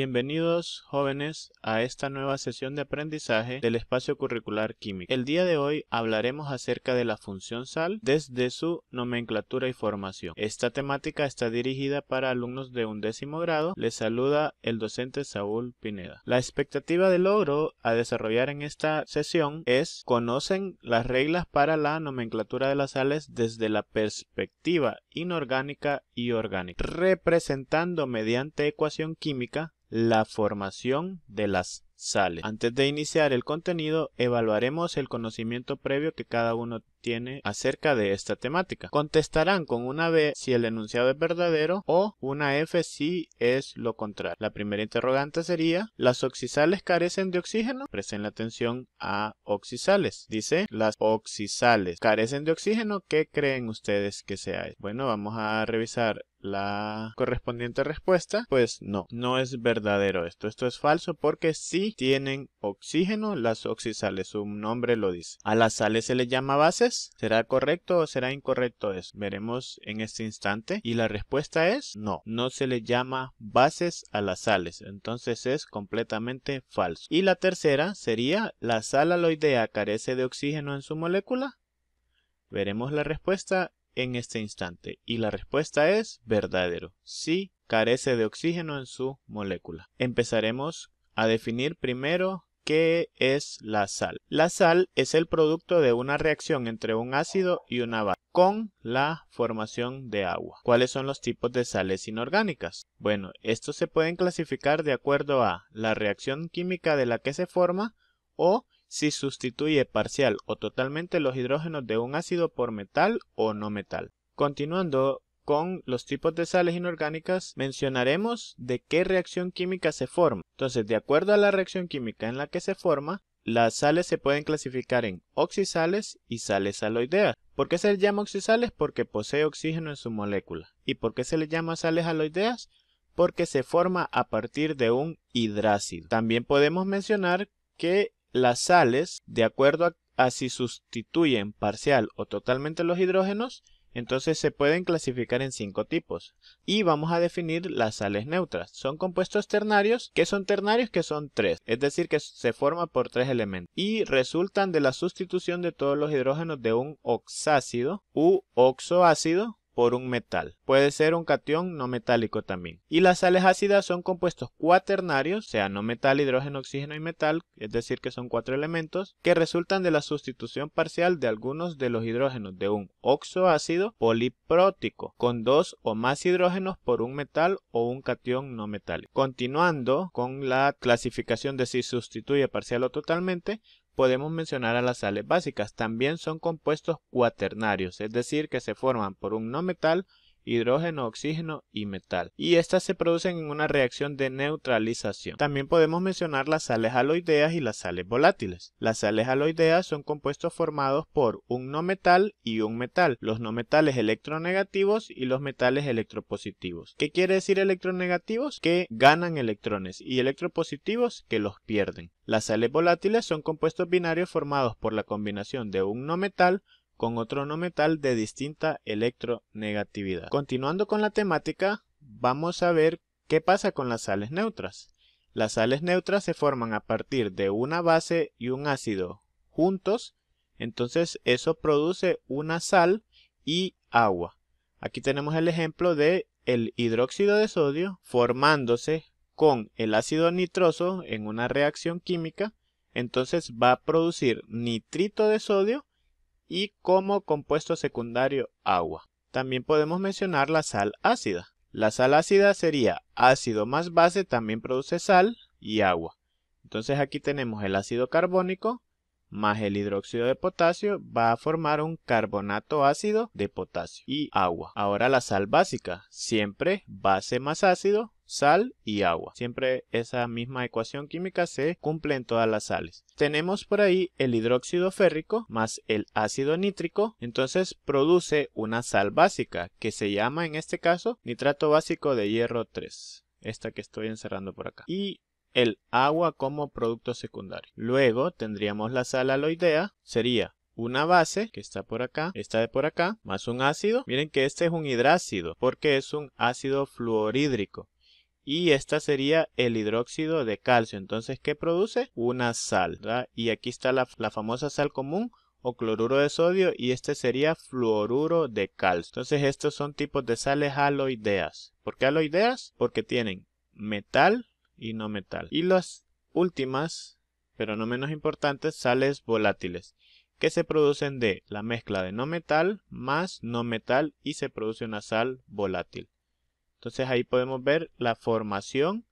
Bienvenidos jóvenes a esta nueva sesión de aprendizaje del espacio curricular químico. El día de hoy hablaremos acerca de la función sal desde su nomenclatura y formación. Esta temática está dirigida para alumnos de undécimo grado. Les saluda el docente Saúl Pineda. La expectativa de logro a desarrollar en esta sesión es conocen las reglas para la nomenclatura de las sales desde la perspectiva inorgánica y orgánica, representando mediante ecuación química la formación de las sales. Antes de iniciar el contenido, evaluaremos el conocimiento previo que cada uno tiene acerca de esta temática. Contestarán con una B si el enunciado es verdadero o una F si es lo contrario. La primera interrogante sería, ¿las oxisales carecen de oxígeno? Presten la atención a oxisales. Dice, las oxisales carecen de oxígeno, ¿qué creen ustedes que sea? Bueno, vamos a revisar la correspondiente respuesta, pues no, no es verdadero esto, esto es falso porque sí tienen oxígeno las oxisales, su nombre lo dice. A las sales se les llama bases, ¿será correcto o será incorrecto eso? Veremos en este instante y la respuesta es no, no se les llama bases a las sales, entonces es completamente falso. Y la tercera sería, la sal aloidea carece de oxígeno en su molécula, Veremos la respuesta en este instante? Y la respuesta es verdadero. si carece de oxígeno en su molécula. Empezaremos a definir primero ¿Qué es la sal? La sal es el producto de una reacción entre un ácido y una base con la formación de agua. ¿Cuáles son los tipos de sales inorgánicas? Bueno, estos se pueden clasificar de acuerdo a la reacción química de la que se forma o si sustituye parcial o totalmente los hidrógenos de un ácido por metal o no metal. Continuando con los tipos de sales inorgánicas, mencionaremos de qué reacción química se forma. Entonces, de acuerdo a la reacción química en la que se forma, las sales se pueden clasificar en oxisales y sales aloideas. ¿Por qué se les llama oxisales? Porque posee oxígeno en su molécula. ¿Y por qué se les llama sales aloideas? Porque se forma a partir de un hidrácido. También podemos mencionar que las sales, de acuerdo a, si sustituyen parcial o totalmente los hidrógenos, entonces se pueden clasificar en cinco tipos. Y vamos a definir las sales neutras. Son compuestos ternarios, que son ternarios que son tres, es decir, que se forma por tres elementos. Y resultan de la sustitución de todos los hidrógenos de un oxácido u oxoácido por un metal. Puede ser un cation no metálico también. Y las sales ácidas son compuestos cuaternarios, sea, no metal, hidrógeno, oxígeno y metal, es decir, que son cuatro elementos, que resultan de la sustitución parcial de algunos de los hidrógenos de un oxoácido poliprótico, con dos o más hidrógenos por un metal o un cation no metálico. Continuando con la clasificación de si sustituye parcial o totalmente, podemos mencionar a las sales básicas. También son compuestos cuaternarios, es decir, que se forman por un no metal hidrógeno, oxígeno y metal. Y estas se producen en una reacción de neutralización. También podemos mencionar las sales aloideas y las sales volátiles. Las sales aloideas son compuestos formados por un no metal y un metal, los no metales electronegativos y los metales electropositivos. ¿Qué quiere decir electronegativos? Que ganan electrones y electropositivos que los pierden. Las sales volátiles son compuestos binarios formados por la combinación de un no metal con otro no metal de distinta electronegatividad. Continuando con la temática, vamos a ver qué pasa con las sales neutras. Las sales neutras se forman a partir de una base y un ácido juntos, entonces eso produce una sal y agua. Aquí tenemos el ejemplo de el hidróxido de sodio formándose con el ácido nitroso en una reacción química, entonces va a producir nitrito de sodio y como compuesto secundario agua. También podemos mencionar la sal ácida. La sal ácida sería ácido más base, también produce sal y agua. Entonces aquí tenemos el ácido carbónico más el hidróxido de potasio va a formar un carbonato ácido de potasio y agua. Ahora la sal básica, siempre base más ácido sal y agua. Siempre esa misma ecuación química se cumple en todas las sales. Tenemos por ahí el hidróxido férrico más el ácido nítrico, entonces produce una sal básica que se llama en este caso nitrato básico de hierro 3, esta que estoy encerrando por acá. Y el agua como producto secundario. Luego tendríamos la sal aloidea, sería una base que está por acá, esta de por acá, más un ácido. Miren que este es un hidrácido porque es un ácido fluorhídrico y esta sería el hidróxido de calcio. Entonces, ¿qué produce? Una sal. Y aquí está la, la, famosa sal común o cloruro de sodio y este sería fluoruro de calcio. Entonces, estos son tipos de sales aloideas. ¿Por qué aloideas? Porque tienen metal y no metal. Y las últimas, pero no menos importantes, sales volátiles que se producen de la mezcla de no metal más no metal y se produce una sal volátil. Entonces ahí podemos ver la formación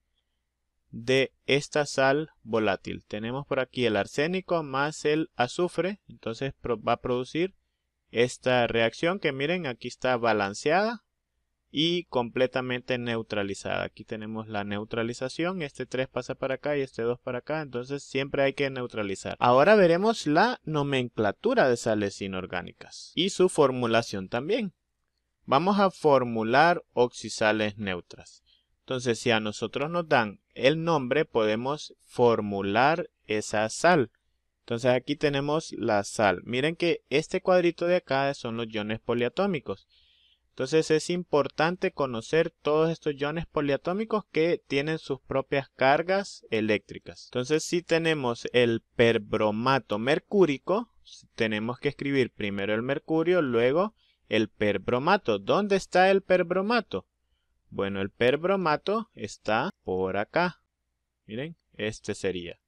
de esta sal volátil. Tenemos por aquí el arsénico más el azufre, entonces va a producir esta reacción que miren aquí está balanceada y completamente neutralizada. Aquí tenemos la neutralización, este 3 pasa para acá y este 2 para acá, entonces siempre hay que neutralizar. Ahora veremos la nomenclatura de sales inorgánicas y su formulación también. Vamos a formular oxisales neutras. Entonces, si a nosotros nos dan el nombre, podemos formular esa sal. Entonces, aquí tenemos la sal. Miren que este cuadrito de acá son los iones poliatómicos. Entonces, es importante conocer todos estos iones poliatómicos que tienen sus propias cargas eléctricas. Entonces, si tenemos el perbromato mercúrico, tenemos que escribir primero el mercurio, luego el perbromato. ¿Dónde está el perbromato? Bueno, el perbromato está por acá. Miren, este sería.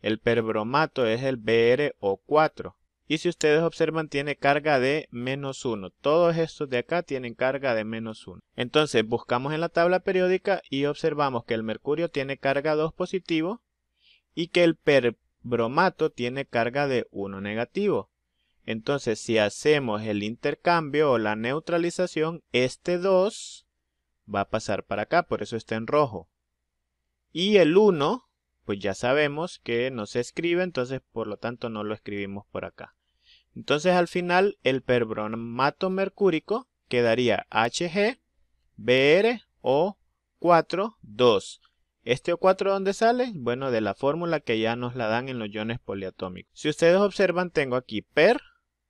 El perbromato es el BrO4. Y si ustedes observan, tiene carga de menos 1. Todos estos de acá tienen carga de menos 1. Entonces, buscamos en la tabla periódica y observamos que el mercurio tiene carga 2 positivo y que el perbromato tiene carga de 1 negativo. Entonces, si hacemos el intercambio o la neutralización, este 2 va a pasar para acá, por eso está en rojo. Y el 1, pues ya sabemos que no se escribe, entonces por lo tanto no lo escribimos por acá. Entonces al final el perbromato mercúrico quedaría HGBRO4-2. ¿Este O4 dónde sale? Bueno, de la fórmula que ya nos la dan en los iones poliatómicos. Si ustedes observan, tengo aquí per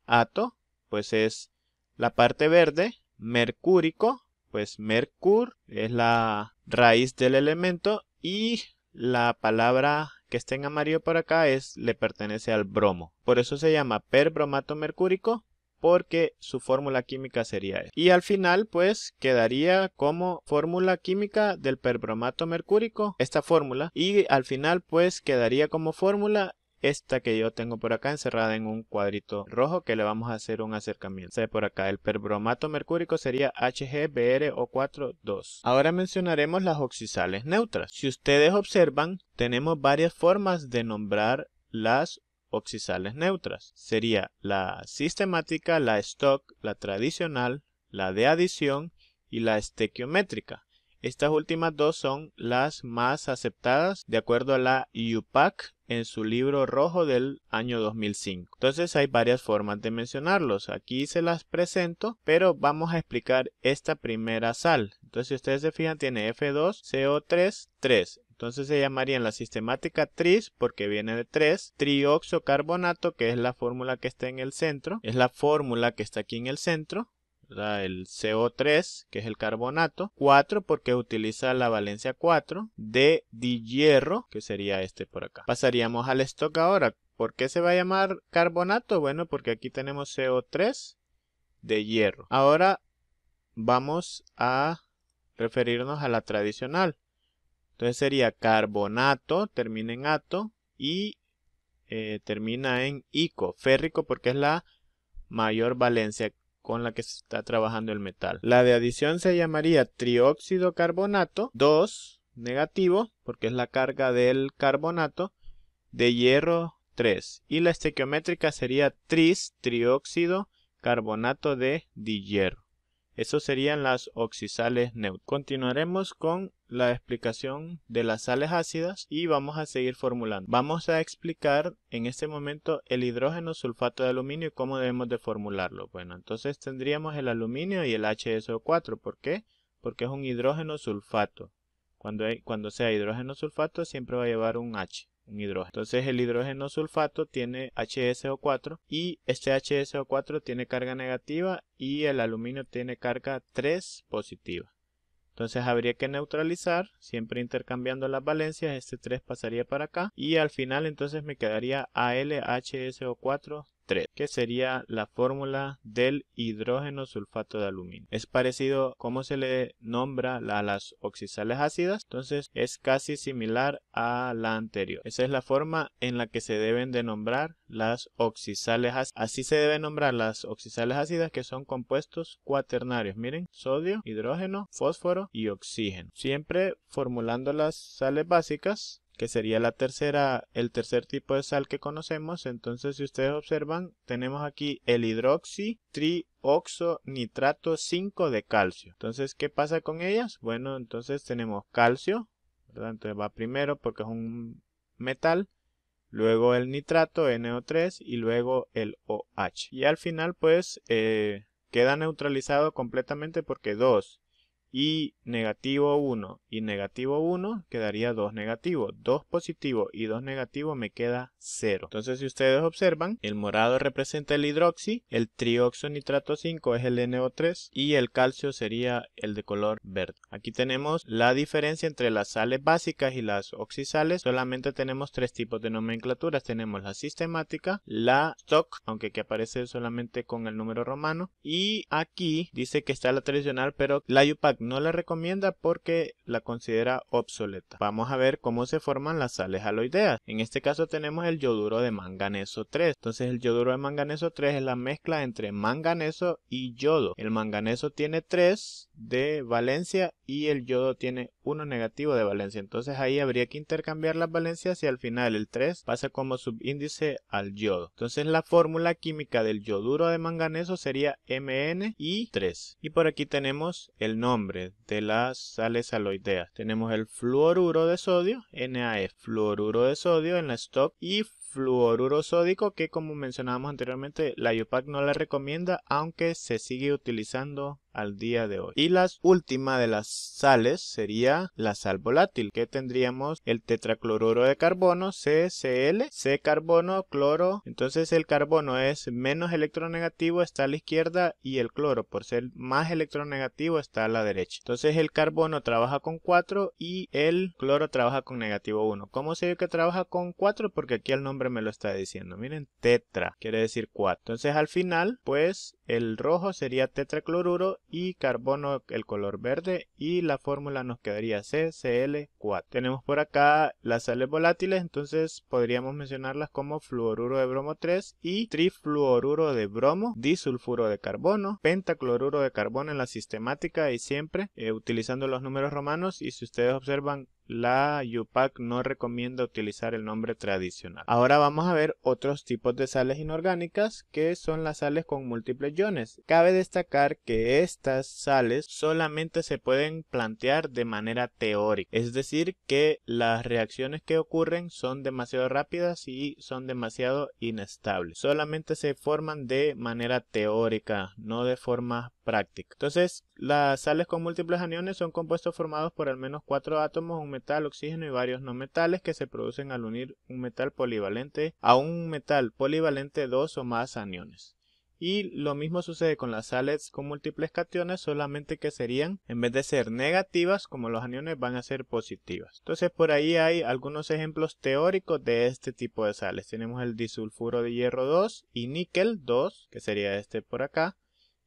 Ato, pues es la parte verde. Mercúrico, pues mercur es la raíz del elemento. Y la palabra que está en amarillo por acá es le pertenece al bromo. Por eso se llama perbromato mercúrico porque su fórmula química sería esta. Y al final, pues, quedaría como fórmula química del perbromato mercúrico, esta fórmula. Y al final, pues, quedaría como fórmula esta que yo tengo por acá encerrada en un cuadrito rojo que le vamos a hacer un acercamiento. Se por acá el perbromato mercúrico sería HgBrO42. Ahora mencionaremos las oxisales neutras. Si ustedes observan, tenemos varias formas de nombrar las oxisales neutras. Sería la sistemática, la stock, la tradicional, la de adición y la estequiométrica. Estas últimas dos son las más aceptadas de acuerdo a la IUPAC en su libro rojo del año 2005. Entonces hay varias formas de mencionarlos. Aquí se las presento, pero vamos a explicar esta primera sal. Entonces si ustedes se fijan tiene F2, CO3, 3. Entonces se llamaría en la sistemática tris porque viene de 3, trioxocarbonato que es la fórmula que está en el centro, es la fórmula que está aquí en el centro, el CO3, que es el carbonato. 4 porque utiliza la valencia 4 de hierro que sería este por acá. Pasaríamos al stock ahora. ¿Por qué se va a llamar carbonato? Bueno, porque aquí tenemos CO3 de hierro. Ahora vamos a referirnos a la tradicional. Entonces sería carbonato, termina en ato y eh, termina en ico, férrico porque es la mayor valencia con la que se está trabajando el metal. La de adición se llamaría trióxido carbonato 2 negativo, porque es la carga del carbonato, de hierro 3. Y la estequiométrica sería tris trióxido carbonato de dihierro eso serían las oxisales neutras. Continuaremos con la explicación de las sales ácidas y vamos a seguir formulando. Vamos a explicar en este momento el hidrógeno sulfato de aluminio y cómo debemos de formularlo. Bueno, entonces tendríamos el aluminio y el HSO4. ¿Por qué? Porque es un hidrógeno sulfato. Cuando, cuando sea hidrógeno sulfato siempre va a llevar un H un Entonces el hidrógeno sulfato tiene HSO4 y este HSO4 tiene carga negativa y el aluminio tiene carga 3 positiva. Entonces habría que neutralizar, siempre intercambiando las valencias, este 3 pasaría para acá y al final entonces me quedaría ALHSO4 3, que sería la fórmula del hidrógeno sulfato de aluminio. Es parecido como se le nombra a las oxisales ácidas, entonces es casi similar a la anterior. Esa es la forma en la que se deben de nombrar las oxisales ácidas. Así se deben nombrar las oxisales ácidas que son compuestos cuaternarios. Miren, sodio, hidrógeno, fósforo y oxígeno. Siempre formulando las sales básicas que sería la tercera, el tercer tipo de sal que conocemos. Entonces, si ustedes observan, tenemos aquí el hidroxi trioxonitrato 5 de calcio. Entonces, ¿qué pasa con ellas? Bueno, entonces tenemos calcio, Entonces va primero porque es un metal, luego el nitrato NO3 y luego el OH. Y al final, pues, eh, queda neutralizado completamente porque dos y negativo 1 y negativo 1 quedaría 2 negativo, 2 positivo y 2 negativo me queda 0. Entonces si ustedes observan, el morado representa el hidroxi, el nitrato 5 es el NO3 y el calcio sería el de color verde. Aquí tenemos la diferencia entre las sales básicas y las oxisales, solamente tenemos tres tipos de nomenclaturas, tenemos la sistemática, la stock, aunque que aparece solamente con el número romano y aquí dice que está la tradicional pero la IUPAC no la recomienda porque la considera obsoleta. Vamos a ver cómo se forman las sales aloideas. En este caso tenemos el yoduro de manganeso 3. Entonces el yoduro de manganeso 3 es la mezcla entre manganeso y yodo. El manganeso tiene 3 de valencia y el yodo tiene 1 negativo de valencia. Entonces ahí habría que intercambiar las valencias y al final el 3 pasa como subíndice al yodo. Entonces la fórmula química del yoduro de manganeso sería MnI3. Y por aquí tenemos el nombre de las sales aloideas. Tenemos el fluoruro de sodio, NaF, e, fluoruro de sodio en la stock y fluoruro sódico que como mencionábamos anteriormente la IUPAC no la recomienda aunque se sigue utilizando al día de hoy. Y la última de las sales sería la sal volátil, que tendríamos el tetracloruro de carbono, CCl, C carbono, cloro. Entonces el carbono es menos electronegativo, está a la izquierda, y el cloro, por ser más electronegativo, está a la derecha. Entonces el carbono trabaja con 4 y el cloro trabaja con negativo 1. ¿Cómo sé que trabaja con 4? Porque aquí el nombre me lo está diciendo. Miren, tetra quiere decir 4. Entonces al final, pues el rojo sería tetracloruro y carbono el color verde y la fórmula nos quedaría CCl4. Tenemos por acá las sales volátiles, entonces podríamos mencionarlas como fluoruro de bromo 3 y trifluoruro de bromo, disulfuro de carbono, pentacloruro de carbono en la sistemática y siempre eh, utilizando los números romanos y si ustedes observan la UPAC no recomienda utilizar el nombre tradicional. Ahora vamos a ver otros tipos de sales inorgánicas que son las sales con múltiples iones. Cabe destacar que estas sales solamente se pueden plantear de manera teórica, es decir que las reacciones que ocurren son demasiado rápidas y son demasiado inestables. Solamente se forman de manera teórica, no de forma entonces, las sales con múltiples aniones son compuestos formados por al menos cuatro átomos, un metal, oxígeno y varios no metales que se producen al unir un metal polivalente a un metal polivalente dos o más aniones. Y lo mismo sucede con las sales con múltiples cationes, solamente que serían, en vez de ser negativas, como los aniones, van a ser positivas. Entonces por ahí hay algunos ejemplos teóricos de este tipo de sales. Tenemos el disulfuro de hierro 2 y níquel 2, que sería este por acá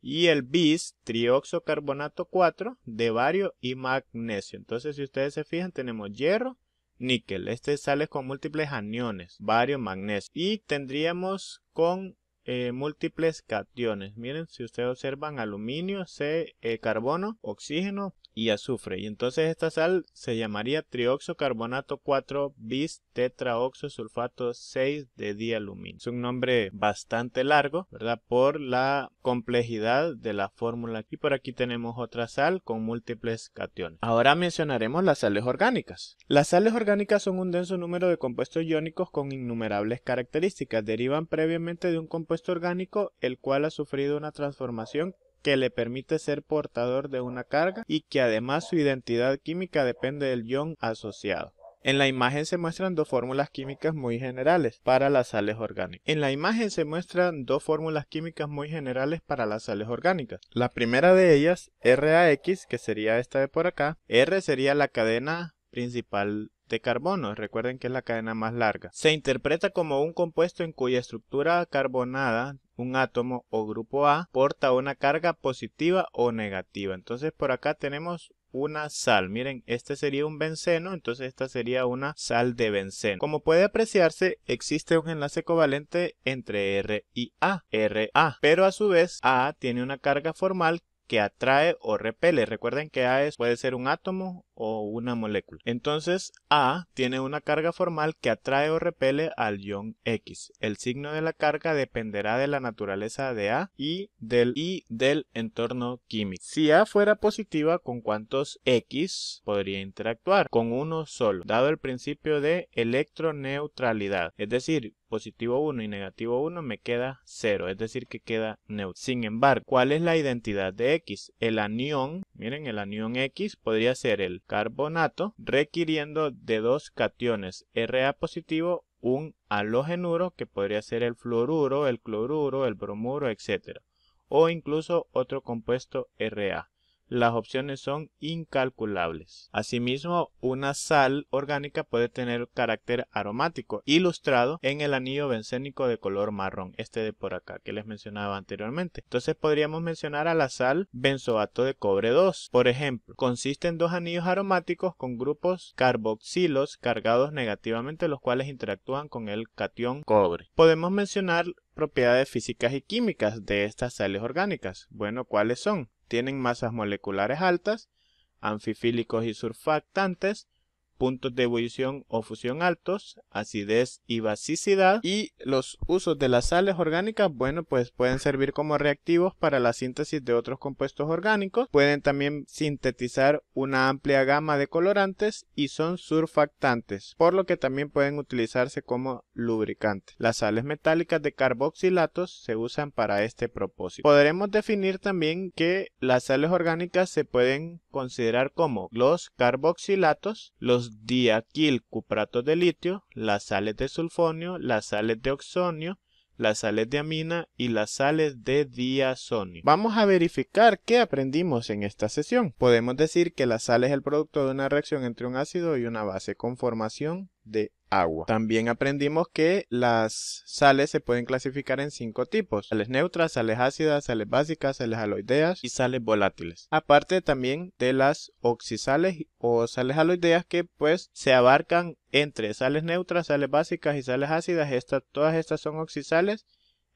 y el bis, trioxocarbonato 4 de bario y magnesio. Entonces, si ustedes se fijan, tenemos hierro, níquel. Este sale con múltiples aniones, bario, magnesio. Y tendríamos con eh, múltiples cationes. Miren, si ustedes observan, aluminio, C, eh, carbono, oxígeno, y azufre. Y entonces esta sal se llamaría trioxocarbonato 4 bis tetraoxosulfato 6 de dialuminio Es un nombre bastante largo, ¿verdad? Por la complejidad de la fórmula. Y por aquí tenemos otra sal con múltiples cationes. Ahora mencionaremos las sales orgánicas. Las sales orgánicas son un denso número de compuestos iónicos con innumerables características. Derivan previamente de un compuesto orgánico el cual ha sufrido una transformación que le permite ser portador de una carga y que además su identidad química depende del ion asociado. En la imagen se muestran dos fórmulas químicas muy generales para las sales orgánicas. En la imagen se muestran dos fórmulas químicas muy generales para las sales orgánicas. La primera de ellas, RAX, que sería esta de por acá. R sería la cadena principal de carbono, recuerden que es la cadena más larga. Se interpreta como un compuesto en cuya estructura carbonada un átomo o grupo A porta una carga positiva o negativa. Entonces por acá tenemos una sal. Miren, este sería un benceno, entonces esta sería una sal de benceno. Como puede apreciarse, existe un enlace covalente entre R y A, R-A. pero a su vez A tiene una carga formal que atrae o repele. Recuerden que A es, puede ser un átomo o una molécula. Entonces, A tiene una carga formal que atrae o repele al ion X. El signo de la carga dependerá de la naturaleza de A y del y del entorno químico. Si A fuera positiva, ¿con cuántos X podría interactuar? Con uno solo, dado el principio de electroneutralidad. Es decir, positivo 1 y negativo 1 me queda 0, es decir que queda neutro. Sin embargo, ¿cuál es la identidad de X? El anión Miren, el anión X podría ser el carbonato requiriendo de dos cationes Ra positivo, un halogenuro que podría ser el fluoruro, el cloruro, el bromuro, etc. O incluso otro compuesto Ra las opciones son incalculables. Asimismo, una sal orgánica puede tener carácter aromático, ilustrado en el anillo bencénico de color marrón, este de por acá que les mencionaba anteriormente. Entonces podríamos mencionar a la sal benzoato de cobre 2. Por ejemplo, consiste en dos anillos aromáticos con grupos carboxilos cargados negativamente, los cuales interactúan con el cation cobre. Podemos mencionar propiedades físicas y químicas de estas sales orgánicas. Bueno, ¿cuáles son? tienen masas moleculares altas, anfifílicos y surfactantes, puntos de ebullición o fusión altos, acidez y basicidad. Y los usos de las sales orgánicas, bueno, pues pueden servir como reactivos para la síntesis de otros compuestos orgánicos. Pueden también sintetizar una amplia gama de colorantes y son surfactantes, por lo que también pueden utilizarse como lubricante. Las sales metálicas de carboxilatos se usan para este propósito. Podremos definir también que las sales orgánicas se pueden considerar como los carboxilatos, los diaquil cuprato de litio, las sales de sulfonio, las sales de oxonio, las sales de amina y las sales de diazonio. Vamos a verificar qué aprendimos en esta sesión. Podemos decir que la sal es el producto de una reacción entre un ácido y una base con formación de agua. También aprendimos que las sales se pueden clasificar en cinco tipos, sales neutras, sales ácidas, sales básicas, sales aloideas y sales volátiles. Aparte también de las oxisales o sales aloideas que pues se abarcan entre sales neutras, sales básicas y sales ácidas. Estas, todas estas son oxisales,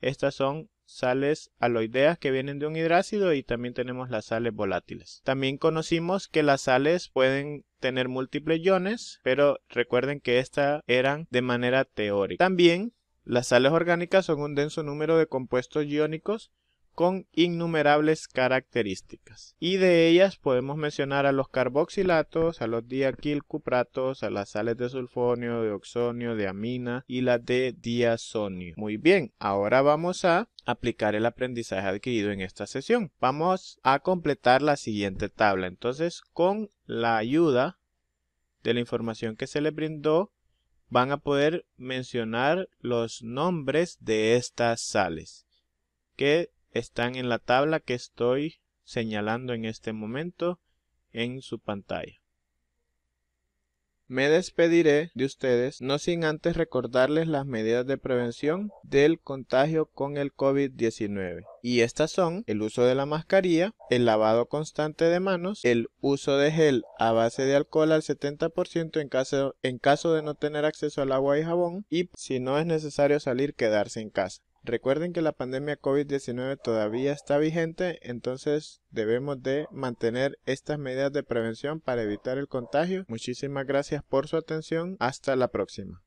estas son sales aloideas que vienen de un hidrácido y también tenemos las sales volátiles. También conocimos que las sales pueden tener múltiples iones, pero recuerden que estas eran de manera teórica. También las sales orgánicas son un denso número de compuestos iónicos con innumerables características. Y de ellas podemos mencionar a los carboxilatos, a los diaquilcupratos, a las sales de sulfonio, de oxonio, de amina y las de diazonio. Muy bien, ahora vamos a aplicar el aprendizaje adquirido en esta sesión. Vamos a completar la siguiente tabla. Entonces, con la ayuda de la información que se le brindó, van a poder mencionar los nombres de estas sales que están en la tabla que estoy señalando en este momento en su pantalla. Me despediré de ustedes, no sin antes recordarles las medidas de prevención del contagio con el COVID-19. Y estas son el uso de la mascarilla, el lavado constante de manos, el uso de gel a base de alcohol al 70% en caso, en caso de no tener acceso al agua y jabón y si no es necesario salir, quedarse en casa. Recuerden que la pandemia COVID-19 todavía está vigente, entonces debemos de mantener estas medidas de prevención para evitar el contagio. Muchísimas gracias por su atención. Hasta la próxima.